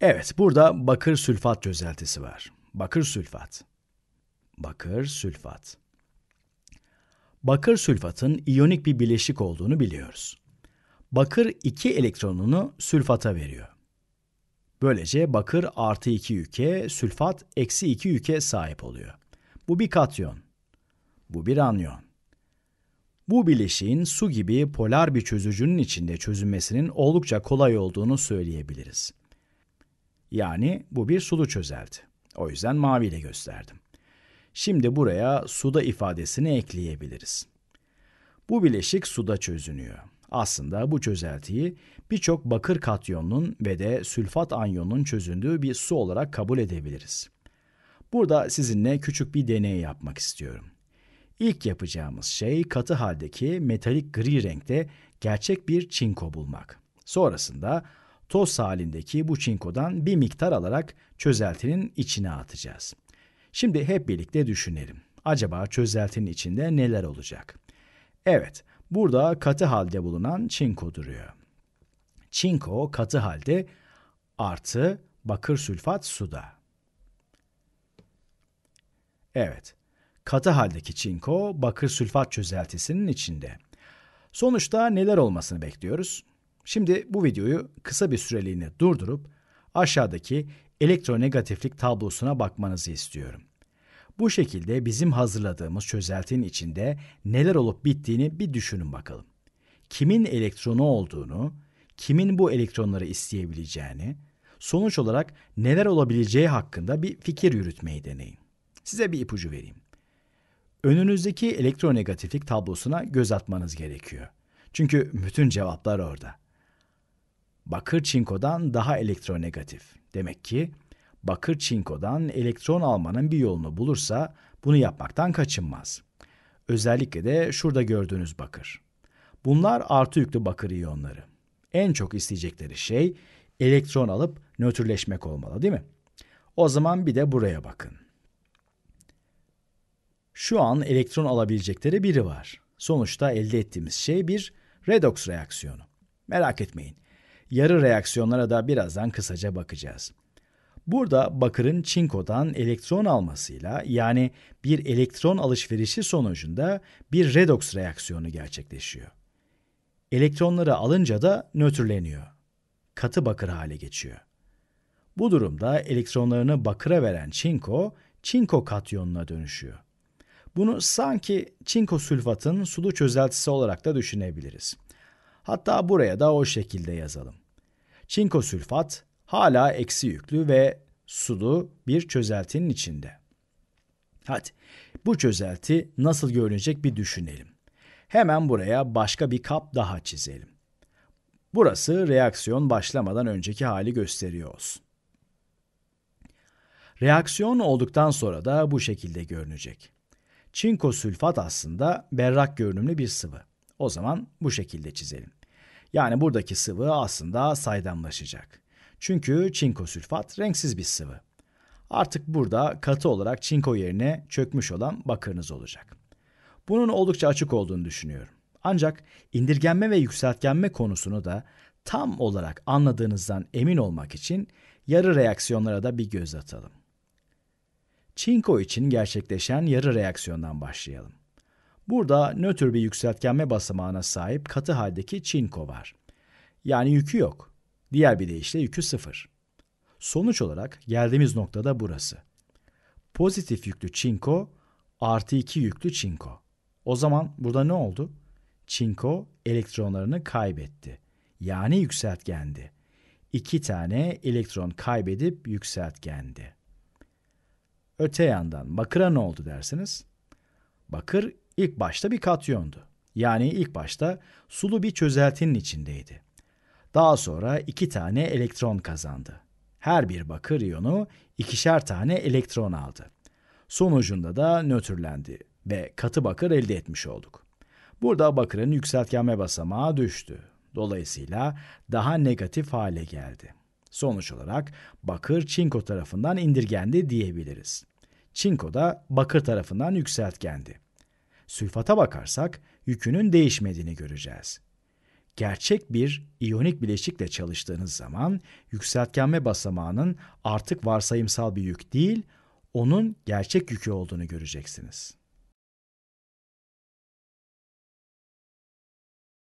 Evet, burada bakır sülfat çözeltisi var. Bakır sülfat. Bakır sülfat. Bakır sülfatın iyonik bir bileşik olduğunu biliyoruz. Bakır 2 elektronunu sülfata veriyor. Böylece bakır artı 2 yüke, sülfat eksi 2 yüke sahip oluyor. Bu bir katyon. Bu bir anyon. Bu bileşiğin su gibi polar bir çözücünün içinde çözünmesinin oldukça kolay olduğunu söyleyebiliriz. Yani bu bir sulu çözelti. O yüzden maviyle gösterdim. Şimdi buraya suda ifadesini ekleyebiliriz. Bu bileşik suda çözünüyor. Aslında bu çözeltiyi birçok bakır katyonunun ve de sülfat anyonunun çözündüğü bir su olarak kabul edebiliriz. Burada sizinle küçük bir deney yapmak istiyorum. İlk yapacağımız şey katı haldeki metalik gri renkte gerçek bir çinko bulmak. Sonrasında toz halindeki bu çinkodan bir miktar alarak çözeltinin içine atacağız. Şimdi hep birlikte düşünelim. Acaba çözeltinin içinde neler olacak? Evet, burada katı halde bulunan çinko duruyor. Çinko katı halde artı bakır sülfat suda. Evet, katı haldeki çinko bakır sülfat çözeltisinin içinde. Sonuçta neler olmasını bekliyoruz? Şimdi bu videoyu kısa bir süreliğine durdurup aşağıdaki elektronegatiflik tablosuna bakmanızı istiyorum. Bu şekilde bizim hazırladığımız çözeltinin içinde neler olup bittiğini bir düşünün bakalım. Kimin elektronu olduğunu, kimin bu elektronları isteyebileceğini, sonuç olarak neler olabileceği hakkında bir fikir yürütmeyi deneyin. Size bir ipucu vereyim. Önünüzdeki elektronegatiflik tablosuna göz atmanız gerekiyor. Çünkü bütün cevaplar orada bakır çinkodan daha elektronegatif. Demek ki bakır çinkodan elektron almanın bir yolunu bulursa bunu yapmaktan kaçınmaz. Özellikle de şurada gördüğünüz bakır. Bunlar artı yüklü bakır iyonları. En çok isteyecekleri şey elektron alıp nötrleşmek olmalı değil mi? O zaman bir de buraya bakın. Şu an elektron alabilecekleri biri var. Sonuçta elde ettiğimiz şey bir redox reaksiyonu. Merak etmeyin yarı reaksiyonlara da birazdan kısaca bakacağız. Burada bakırın çinkodan elektron almasıyla yani bir elektron alışverişi sonucunda bir redoks reaksiyonu gerçekleşiyor. Elektronları alınca da nötrleniyor. Katı bakır hale geçiyor. Bu durumda elektronlarını bakıra veren çinko, çinko katyonuna dönüşüyor. Bunu sanki çinko sülfatın sulu çözeltisi olarak da düşünebiliriz. Hatta buraya da o şekilde yazalım. Çinko sülfat hala eksi yüklü ve sulu bir çözeltinin içinde. Hadi bu çözelti nasıl görünecek bir düşünelim. Hemen buraya başka bir kap daha çizelim. Burası reaksiyon başlamadan önceki hali gösteriyor olsun. Reaksiyon olduktan sonra da bu şekilde görünecek. Çinko sülfat aslında berrak görünümlü bir sıvı. O zaman bu şekilde çizelim. Yani buradaki sıvı aslında saydamlaşacak. Çünkü çinko sülfat renksiz bir sıvı. Artık burada katı olarak çinko yerine çökmüş olan bakırınız olacak. Bunun oldukça açık olduğunu düşünüyorum. Ancak indirgenme ve yükseltgenme konusunu da tam olarak anladığınızdan emin olmak için yarı reaksiyonlara da bir göz atalım. Çinko için gerçekleşen yarı reaksiyondan başlayalım. Burada nötr bir yükseltgenme basamağına sahip katı haldeki çinko var. Yani yükü yok. Diğer bir deyişle yükü sıfır. Sonuç olarak geldiğimiz noktada burası. Pozitif yüklü çinko artı 2 yüklü çinko. O zaman burada ne oldu? Çinko elektronlarını kaybetti. Yani yükseltgendi. İki tane elektron kaybedip yükseltgendi. Öte yandan bakıra ne oldu dersiniz? Bakır İlk başta bir katyondu. Yani ilk başta sulu bir çözeltinin içindeydi. Daha sonra iki tane elektron kazandı. Her bir bakır iyonu ikişer tane elektron aldı. Sonucunda da nötrlendi ve katı bakır elde etmiş olduk. Burada bakırın yükseltgenme basamağı düştü. Dolayısıyla daha negatif hale geldi. Sonuç olarak bakır çinko tarafından indirgendi diyebiliriz. Çinko da bakır tarafından yükseltgendi. Sülfata bakarsak yükünün değişmediğini göreceğiz. Gerçek bir iyonik bileşikle çalıştığınız zaman yükseltgenme basamağının artık varsayımsal bir yük değil, onun gerçek yükü olduğunu göreceksiniz.''